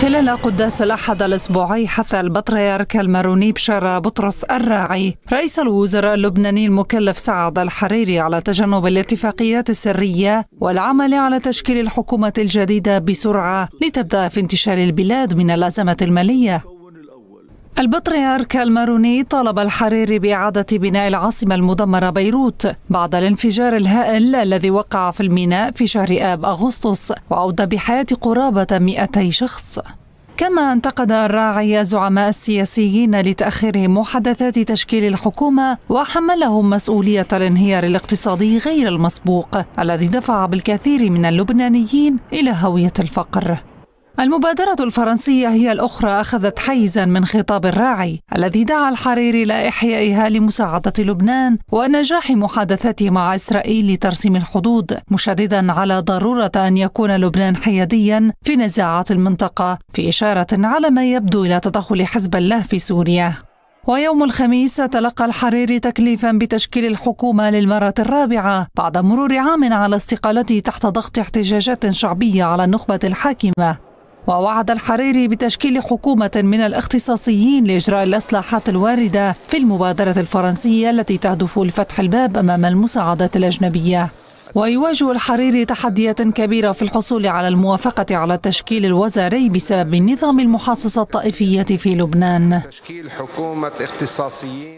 خلال قداس الأحد الأسبوعي حث البطريرك الماروني بشار بطرس الراعي رئيس الوزراء اللبناني المكلف سعد الحريري على تجنب الاتفاقيات السرية والعمل على تشكيل الحكومة الجديدة بسرعة لتبدأ في انتشال البلاد من الأزمة المالية البطريرك الماروني طالب الحريري بإعادة بناء العاصمة المدمرة بيروت بعد الانفجار الهائل الذي وقع في الميناء في شهر آب أغسطس وأودى بحياة قرابة 200 شخص كما انتقد الراعي زعماء السياسيين لتأخير محادثات تشكيل الحكومة وحملهم مسؤولية الانهيار الاقتصادي غير المسبوق الذي دفع بالكثير من اللبنانيين إلى هوية الفقر المبادرة الفرنسية هي الأخرى أخذت حيزا من خطاب الراعي الذي دعا الحريري إلى إحيائها لمساعدة لبنان ونجاح محادثاته مع إسرائيل لترسيم الحدود مشددا على ضرورة أن يكون لبنان حياديا في نزاعات المنطقة في إشارة على ما يبدو إلى تدخل حزب الله في سوريا ويوم الخميس تلقى الحريري تكليفا بتشكيل الحكومة للمرة الرابعة بعد مرور عام على استقالته تحت ضغط احتجاجات شعبية على النخبة الحاكمة ووعد الحريري بتشكيل حكومة من الاختصاصيين لإجراء الأسلحات الواردة في المبادرة الفرنسية التي تهدف لفتح الباب أمام المساعدات الأجنبية ويواجه الحريري تحديات كبيرة في الحصول على الموافقة على التشكيل الوزاري بسبب نظام المحاصصة الطائفية في لبنان تشكيل حكومة اختصاصيين